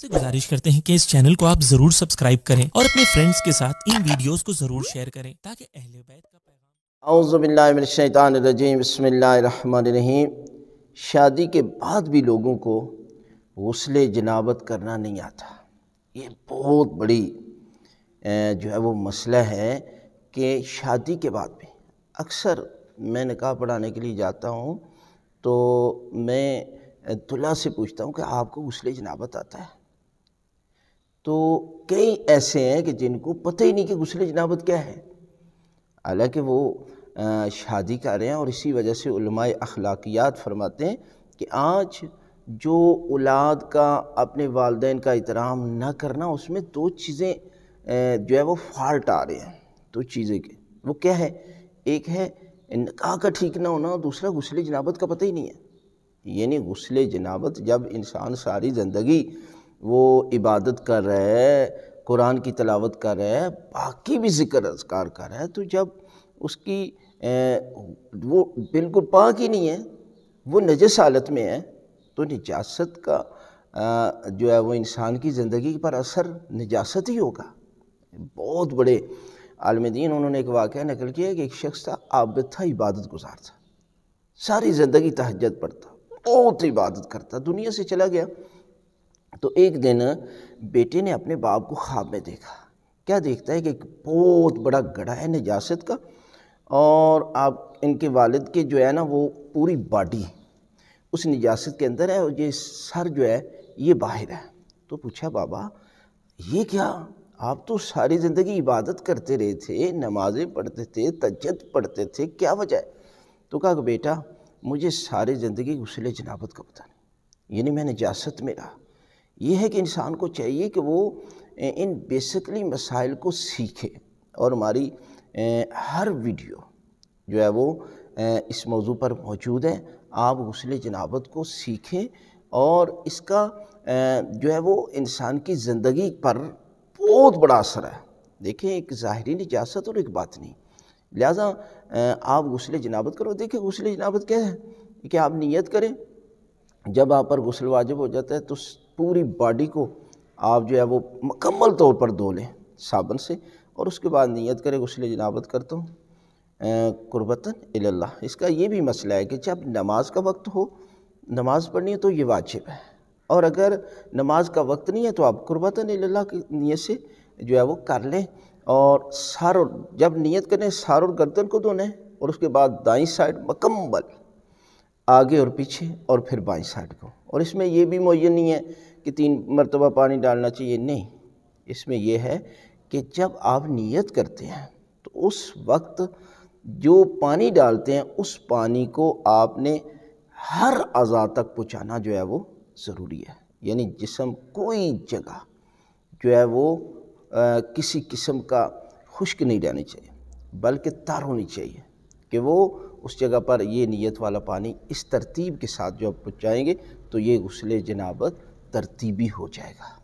आपसे गुजारिश करते हैं कि इस चैनल को आप जरूर सब्सक्राइब करें और अपने फ्रेंड्स के साथ इन वीडियोस को जरूर शेयर करें ताकि अहले बैत का पैगाम बसमीम शादी के बाद भी लोगों को गसल जनाबत करना नहीं आता ये बहुत बड़ी जो है वो मसला है कि शादी के बाद भी अक्सर मैं निकाह पढ़ाने के लिए जाता हूँ तो मैं दुल्हा से पूछता हूँ कि आपको गसले जनाबत आता है तो कई ऐसे हैं कि जिनको पता ही नहीं कि गुसले जनाबत क्या है हालांकि वो शादी कर रहे हैं और इसी वजह से अखलाकियात फरमाते हैं कि आज जो औलाद का अपने वालदेन का एहतराम ना करना उसमें दो चीज़ें जो है वो फाल्ट आ रहे हैं दो चीज़ें के वो क्या है एक है निकाह का ठीक ना होना और दूसरा गुसले जनाबत का पता ही नहीं है यानी गुसले जनाबत जब इंसान सारी ज़िंदगी वो इबादत कर रहा है कुरान की तलावत कर रहा है बाकी भी ज़िक्र असकार कर रहा है तो जब उसकी ए, वो बिल्कुल पाक ही नहीं है वो नजस हालत में है तो निजासत का आ, जो है वो इंसान की ज़िंदगी पर असर निजासत ही होगा बहुत बड़े आलम दिन उन्होंने एक वाक़ नकल किया कि एक शख्स था आबद था इबादत गुजार था सारी ज़िंदगी तहजत पड़ता बहुत इबादत करता दुनिया से चला गया तो एक दिन बेटे ने अपने बाप को ख्वाब में देखा क्या देखता है कि एक बहुत बड़ा गढ़ा है नजास्त का और आप इनके वालिद के जो है ना वो पूरी बॉडी उस नजास्त के अंदर है और ये सर जो है ये बाहर है तो पूछा बाबा ये क्या आप तो सारी ज़िंदगी इबादत करते रहे थे नमाज़ें पढ़ते थे तजद पढ़ते थे क्या वजह है तो कहा बेटा मुझे सारी ज़िंदगी गुसल जनाबत का पता नहीं यानी मैं नजास्त में रहा ये है कि इंसान को चाहिए कि वो इन बेसिकली मसाइल को सीखे और हमारी हर वीडियो जो है वो इस मौजू पर मौजूद है आप गसल जनाबत को सीखें और इसका जो है वो इंसान की ज़िंदगी पर बहुत बड़ा असर है देखें एक ज़ाहरी निजात और एक बात नहीं लिहाजा आप गसल जनाबत करो देखें गसल जनाबत क्या है कि आप नीयत करें जब आप पर गसल वाजिब हो जाता है तो पूरी बॉडी को आप जो है वो मुकम्मल तौर पर धो लें साबन से और उसके बाद नीयत करें गसल जनाबत करता हूँ कुर्बतन अल्लाह इसका ये भी मसला है कि जब नमाज का वक्त हो नमाज पढ़नी है तो ये वाजिब है और अगर नमाज का वक्त नहीं है तो आप कुर्बतन अल्लाह की नीयत से जो है वो कर लें और सर और जब नीयत करें सर और गर्दन को धोने और उसके बाद दाई साइड मकम्मल आगे और पीछे और फिर बाई साइड को और इसमें यह भी मुयन नहीं है कि तीन मरतबा पानी डालना चाहिए नहीं इसमें यह है कि जब आप नियत करते हैं तो उस वक्त जो पानी डालते हैं उस पानी को आपने हर अज़ा तक पहुँचाना जो है वो ज़रूरी है यानी जिसम कोई जगह जो है वो आ, किसी किस्म का खुश्क नहीं रहनी चाहिए बल्कि तार होनी चाहिए कि वो उस जगह पर ये नीयत वाला पानी इस तरतीब के साथ जो आप पहुँचाएँगे तो ये गसल जनाबत तरतीबी हो जाएगा